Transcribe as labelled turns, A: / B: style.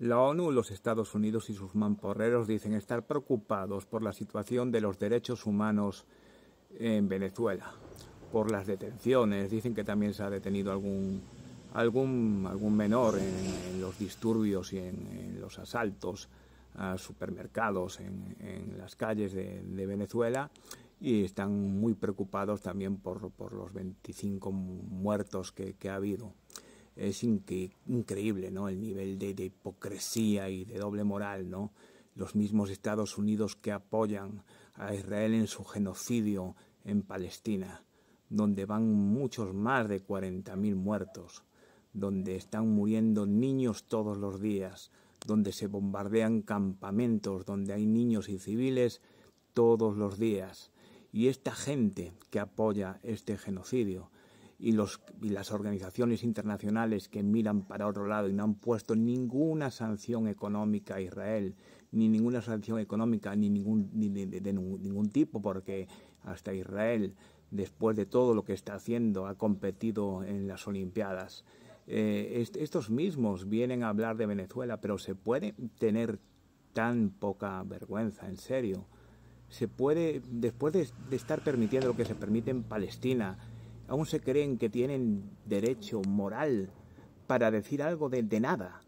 A: La ONU, los Estados Unidos y sus mamporreros dicen estar preocupados por la situación de los derechos humanos en Venezuela, por las detenciones, dicen que también se ha detenido algún, algún, menor en, los disturbios y en, los asaltos a supermercados en, las calles de, Venezuela y están muy preocupados también por, los 25 muertos que ha habido es increíble, ¿no? El nivel de, hipocresía y de doble moral, ¿no? Los mismos Estados Unidos que apoyan a Israel en su genocidio en Palestina, donde van muchos más de 40.000 muertos, donde están muriendo niños todos los días, donde se bombardean campamentos, donde hay niños y civiles todos los días. Y esta gente que apoya este genocidio, y, las organizaciones internacionales que miran para otro lado y no han puesto ninguna sanción económica a Israel, ni ninguna sanción económica ni ningún, de, ningún tipo, porque hasta Israel, después de todo lo que está haciendo, ha competido en las Olimpiadas. Eh, estos mismos vienen a hablar de Venezuela, pero se puede tener tan poca vergüenza, en serio. Se puede, después de estar permitiendo lo que se permite en Palestina, aún se creen que tienen derecho moral para decir algo de, nada,